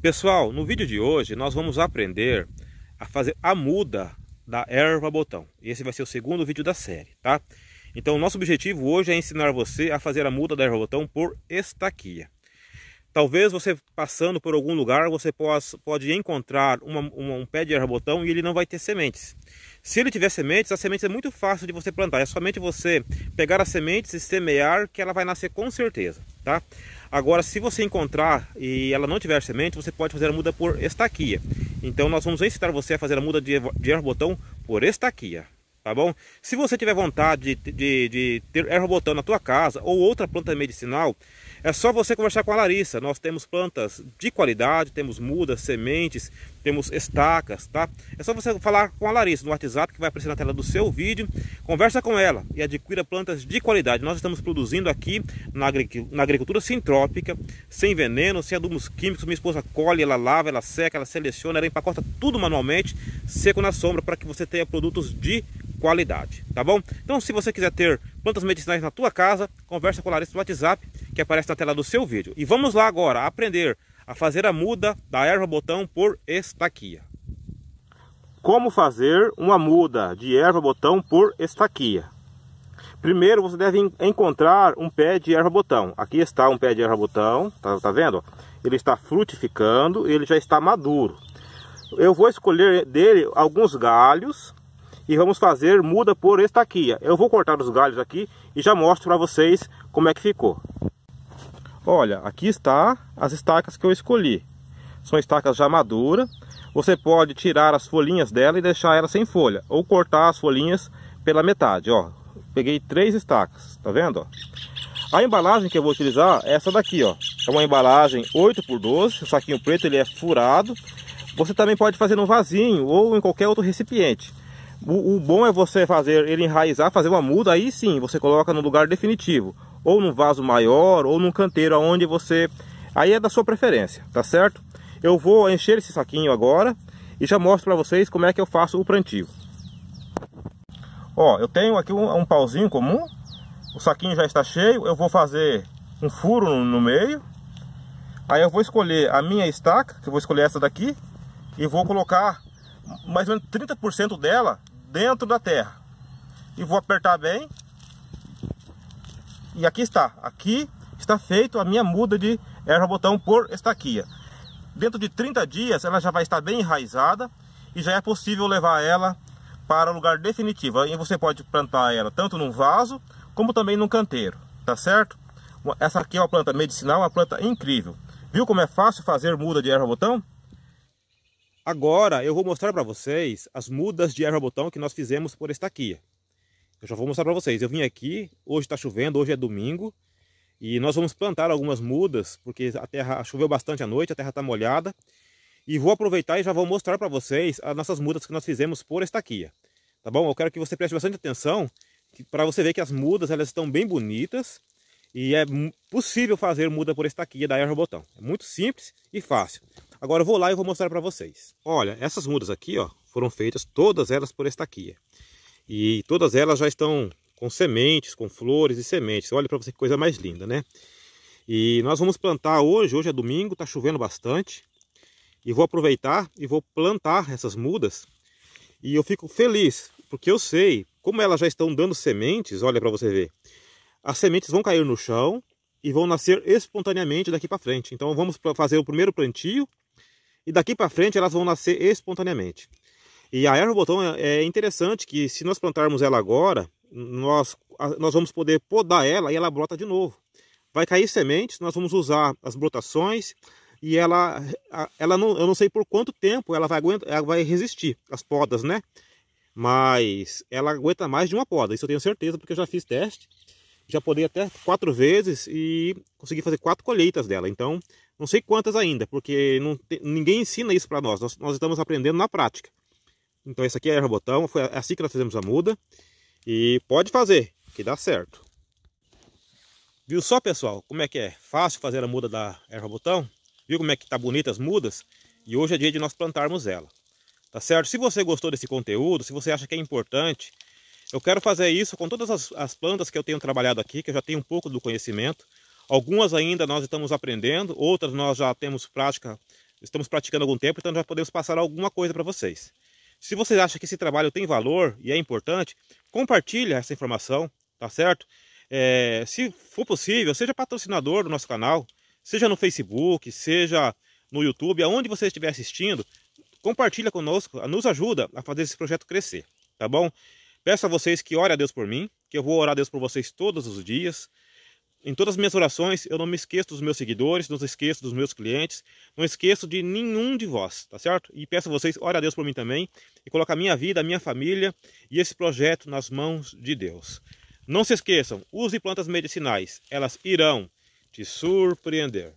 Pessoal, no vídeo de hoje nós vamos aprender a fazer a muda da erva botão. Esse vai ser o segundo vídeo da série, tá? Então nosso objetivo hoje é ensinar você a fazer a muda da erva botão por estaquia. Talvez você passando por algum lugar, você possa, pode encontrar uma, uma, um pé de erva botão e ele não vai ter sementes. Se ele tiver sementes, as sementes é muito fácil de você plantar. É somente você pegar as sementes e semear que ela vai nascer com certeza tá? Agora, se você encontrar e ela não tiver semente, você pode fazer a muda por estaquia. Então, nós vamos ensinar você a fazer a muda de, erro botão por estaquia, tá bom? Se você tiver vontade de, de, de ter erro botão na tua casa ou outra planta medicinal, é só você conversar com a Larissa. Nós temos plantas de qualidade, temos mudas, sementes, temos estacas, tá? É só você falar com a Larissa no WhatsApp que vai aparecer na tela do seu vídeo. Conversa com ela e adquira plantas de qualidade. Nós estamos produzindo aqui na, agricultura sintrópica, sem veneno, sem adubos químicos. Minha esposa colhe, ela lava, ela seca, ela seleciona, ela empacota tudo manualmente, seco na sombra, para que você tenha produtos de qualidade, tá bom? Então, se você quiser ter plantas medicinais na tua casa, conversa com a Larissa no WhatsApp que aparece na tela do seu vídeo. E vamos lá agora aprender a fazer a muda da erva botão por estaquia. Como fazer uma muda de erva botão por estaquia? Primeiro você deve encontrar um pé de erva botão. Aqui está um pé de erva botão, tá, tá vendo? Ele está frutificando, ele já está maduro. Eu vou escolher dele alguns galhos e vamos fazer muda por estaquia. Eu vou cortar os galhos aqui e já mostro para vocês como é que ficou. Olha, aqui está as estacas que eu escolhi. São estacas já maduras. Você pode tirar as folhinhas dela e deixar ela sem folha. Ou cortar as folhinhas pela metade, ó. Peguei três estacas, tá vendo? A embalagem que eu vou utilizar é essa daqui, ó. É uma embalagem 8 por 12. O saquinho preto ele é furado. Você também pode fazer num vasinho ou em qualquer outro recipiente. O, o bom é você fazer ele enraizar, fazer uma muda, aí sim você coloca no lugar definitivo ou num vaso maior, ou num canteiro, aonde você... Aí é da sua preferência, tá certo? Eu vou encher esse saquinho agora e já mostro para vocês como é que eu faço o plantio. Ó, eu tenho aqui um, um, pauzinho comum, o saquinho já está cheio, eu vou fazer um furo no, no meio. Aí eu vou escolher a minha estaca, que eu vou escolher essa daqui, e vou colocar mais ou menos 30% dela dentro da terra. E vou apertar bem e aqui está. Aqui está feito a minha muda de erva botão por estaquia. Dentro de 30 dias ela já vai estar bem enraizada e já é possível levar ela para o lugar definitivo. E você pode plantar ela tanto num vaso como também num canteiro, tá certo? Essa aqui é uma planta medicinal, uma planta incrível. Viu como é fácil fazer muda de erva botão? Agora eu vou mostrar para vocês as mudas de erva botão que nós fizemos por estaquia. Eu já vou mostrar para vocês. Eu vim aqui, hoje está chovendo, hoje é domingo. E nós vamos plantar algumas mudas, porque a terra choveu bastante à noite, a terra está molhada. E vou aproveitar e já vou mostrar para vocês as nossas mudas que nós fizemos por estaquia. Tá bom? Eu quero que você preste bastante atenção, para você ver que as mudas elas estão bem bonitas. E é possível fazer muda por estaquia da erva botão. É muito simples e fácil. Agora eu vou lá e vou mostrar para vocês. Olha, essas mudas aqui ó, foram feitas todas elas por estaquia. E todas elas já estão com sementes, com flores e sementes. Olha para você que coisa mais linda, né? E nós vamos plantar hoje, hoje é domingo, está chovendo bastante. E vou aproveitar e vou plantar essas mudas. E eu fico feliz, porque eu sei, como elas já estão dando sementes, olha para você ver. As sementes vão cair no chão e vão nascer espontaneamente daqui para frente. Então vamos fazer o primeiro plantio e daqui para frente elas vão nascer espontaneamente. E a erva botão é, é interessante que se nós plantarmos ela agora, nós, nós vamos poder podar ela e ela brota de novo. Vai cair sementes, nós vamos usar as brotações e ela, ela não, eu não sei por quanto tempo ela vai, aguenta, ela vai resistir as podas, né? Mas ela aguenta mais de uma poda, isso eu tenho certeza porque eu já fiz teste. Já podei até quatro vezes e consegui fazer quatro colheitas dela. Então, não sei quantas ainda, porque não ninguém ensina isso para nós. nós. Nós estamos aprendendo na prática. Então essa aqui é erva botão, foi é assim que nós fizemos a muda. E pode fazer, que dá certo. Viu só pessoal, como é que é? Fácil fazer a muda da erva botão? Viu como é que tá bonita as mudas? E hoje é dia de nós plantarmos ela. Tá certo? Se você gostou desse conteúdo, se você acha que é importante, eu quero fazer isso com todas as, as plantas que eu tenho trabalhado aqui, que eu já tenho um pouco do conhecimento. Algumas ainda nós estamos aprendendo, outras nós já temos prática, estamos praticando há algum tempo, então já podemos passar alguma coisa para vocês. Se vocês acham que esse trabalho tem valor e é importante, compartilhe essa informação, tá certo? É, se for possível, seja patrocinador do nosso canal, seja no Facebook, seja no YouTube, aonde você estiver assistindo, compartilha conosco, nos ajuda a fazer esse projeto crescer, tá bom? Peço a vocês que orem a Deus por mim, que eu vou orar a Deus por vocês todos os dias, em todas as minhas orações, eu não me esqueço dos meus seguidores, não esqueço dos meus clientes, não esqueço de nenhum de vós, tá certo? E peço a vocês, ore a Deus por mim também e coloque a minha vida, a minha família e esse projeto nas mãos de Deus. Não se esqueçam, use plantas medicinais, elas irão te surpreender.